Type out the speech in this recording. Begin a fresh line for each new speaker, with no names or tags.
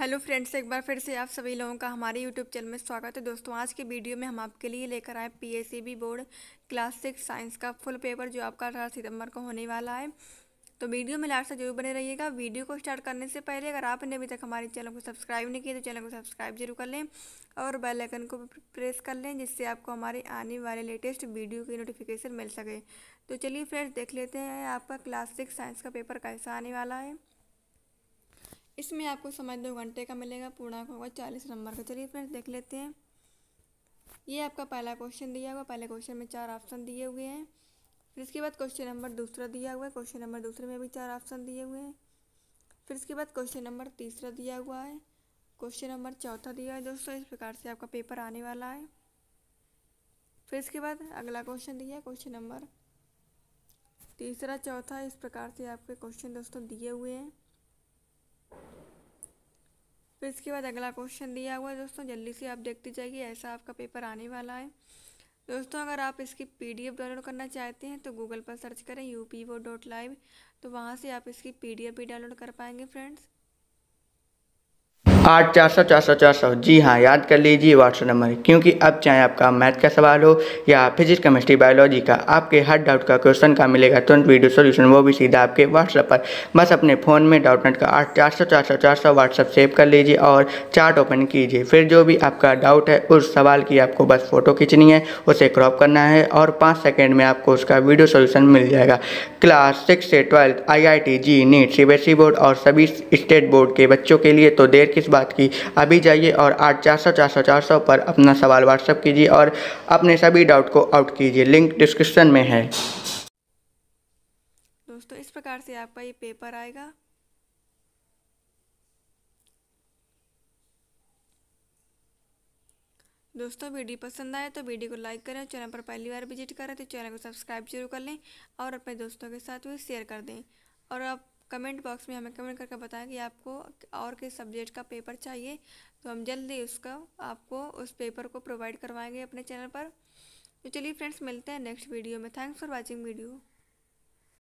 hello friends एक बार फिर से आप सभी लोगों का हमारे यूट्यूब चैनल में स्वागत है दोस्तों आज के वीडियो में हम आपके लिए लेकर आए PSEB board class six science का फुल पेपर जो आपका अठारह सितंबर को होने वाला है तो वीडियो में लास्ट तक जरूर बने रहिएगा वीडियो को स्टार्ट करने से पहले अगर आपने अभी तक हमारे चैनल को सब्सक्राइब नहीं किया तो चैनल को सब्सक्राइब जरूर कर लें और बेलाइकन को प्रेस कर लें जिससे आपको हमारे आने वाले लेटेस्ट वीडियो की नोटिफिकेशन मिल सके तो चलिए फ्रेंड्स देख लेते हैं आपका क्लास सिक्स साइंस का पेपर कैसा आने वाला है इसमें आपको समय दो घंटे का मिलेगा पूर्णांक होगा चालीस नंबर का चलिए फ्रेंड्स देख लेते हैं ये आपका पहला क्वेश्चन दिया हुआ पहले क्वेश्चन में चार ऑप्शन दिए हुए हैं फिर इसके बाद क्वेश्चन नंबर दूसरा दिया हुआ है क्वेश्चन नंबर दूसरे में भी चार ऑप्शन दिए हुए हैं फिर इसके बाद क्वेश्चन नंबर तीसरा दिया हुआ है क्वेश्चन नंबर चौथा दिया है दोस्तों इस प्रकार से आपका पेपर आने वाला है फिर इसके बाद अगला क्वेश्चन दिया है क्वेश्चन नंबर तीसरा चौथा इस प्रकार से आपके क्वेश्चन दोस्तों दिए हुए हैं फिर तो इसके बाद अगला क्वेश्चन दिया हुआ है दोस्तों जल्दी से आप देखते जाइए ऐसा आपका पेपर आने वाला है दोस्तों अगर आप इसकी पीडीएफ डाउनलोड करना चाहते हैं तो गूगल पर सर्च करें यू पी वो डॉट लाइव तो वहाँ से आप इसकी पी भी डाउनलोड कर पाएंगे फ्रेंड्स
आठ चार सौ चार सौ चार सौ जी हाँ याद कर लीजिए व्हाट्सएप नंबर क्योंकि अब चाहे आपका मैथ का सवाल हो या फिजिक्स केमिस्ट्री बायोलॉजी का आपके हर डाउट का क्वेश्चन का मिलेगा तुरंत वीडियो सॉल्यूशन वो भी सीधा आपके व्हाट्सएप पर बस अपने फ़ोन में डाउट नेट का आठ चार सौ चार सौ चार सौ व्हाट्सएप सेव कर लीजिए और चार्ट ओपन कीजिए फिर जो भी आपका डाउट है उस सवाल की आपको बस फ़ोटो खींचनी है उसे क्रॉप करना है और पाँच सेकेंड में आपको उसका वीडियो सोल्यूशन मिल जाएगा क्लास सिक्स से twelfth I I T JEE NEET C B S E board और सभी स्टेट बोर्ड के बच्चों के लिए तो देर किस बात बात की अभी जाइए और आठ चार सौ चार सौ चार सौ पर अपना सवाल व्हाट्सअप कीजिए और अपने सभी डाउट को आउट कीजिए लिंक डिस्क्रिप्शन में है दोस्तों
इस प्रकार से आपका ये पेपर आएगा दोस्तों वीडियो पसंद आए तो वीडियो को लाइक करें चैनल पर पहली बार विजिट करें तो चैनल को सब्सक्राइब जरूर कर लें और अपने दोस्तों के साथ भी शेयर कर दें और आप कमेंट बॉक्स में हमें कमेंट करके बताएं कि आपको और किस सब्जेक्ट का पेपर चाहिए तो हम जल्दी उसका आपको उस पेपर को प्रोवाइड करवाएंगे अपने चैनल पर तो चलिए फ्रेंड्स मिलते हैं नेक्स्ट वीडियो में थैंक्स फॉर वॉचिंग वीडियो